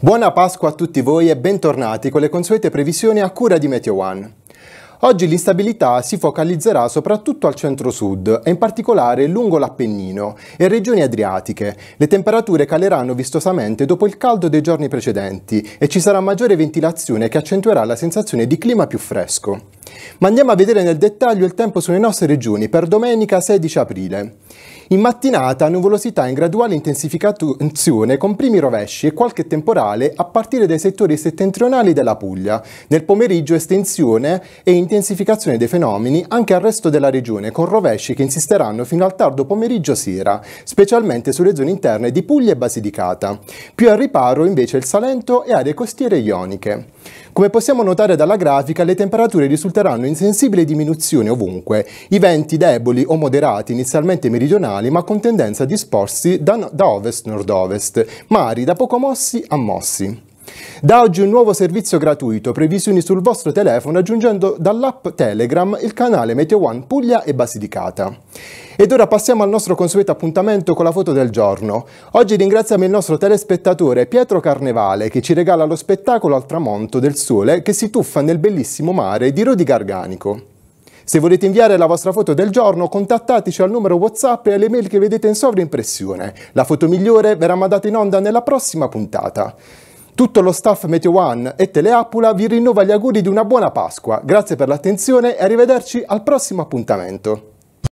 Buona Pasqua a tutti voi e bentornati con le consuete previsioni a cura di Meteo One. Oggi l'instabilità si focalizzerà soprattutto al centro-sud e in particolare lungo l'Appennino e regioni adriatiche. Le temperature caleranno vistosamente dopo il caldo dei giorni precedenti e ci sarà maggiore ventilazione che accentuerà la sensazione di clima più fresco. Ma andiamo a vedere nel dettaglio il tempo sulle nostre regioni per domenica 16 aprile. In mattinata nuvolosità in graduale intensificazione con primi rovesci e qualche temporale a partire dai settori settentrionali della Puglia. Nel pomeriggio estensione e intensificazione dei fenomeni anche al resto della regione con rovesci che insisteranno fino al tardo pomeriggio sera, specialmente sulle zone interne di Puglia e Basilicata. Più a riparo invece il Salento e aree costiere ioniche. Come possiamo notare dalla grafica, le temperature risulteranno in sensibile diminuzione ovunque. I venti deboli o moderati, inizialmente meridionali, meridionali ma con tendenza a disporsi da, da ovest-nord-ovest, mari da poco mossi a mossi. Da oggi un nuovo servizio gratuito, previsioni sul vostro telefono aggiungendo dall'app Telegram il canale Meteo One Puglia e Basilicata. Ed ora passiamo al nostro consueto appuntamento con la foto del giorno. Oggi ringraziamo il nostro telespettatore Pietro Carnevale che ci regala lo spettacolo al tramonto del sole che si tuffa nel bellissimo mare di Rodi Garganico. Se volete inviare la vostra foto del giorno, contattateci al numero WhatsApp e alle mail che vedete in sovrimpressione. La foto migliore verrà mandata in onda nella prossima puntata. Tutto lo staff Meteo One e Teleapula vi rinnova gli auguri di una buona Pasqua. Grazie per l'attenzione e arrivederci al prossimo appuntamento.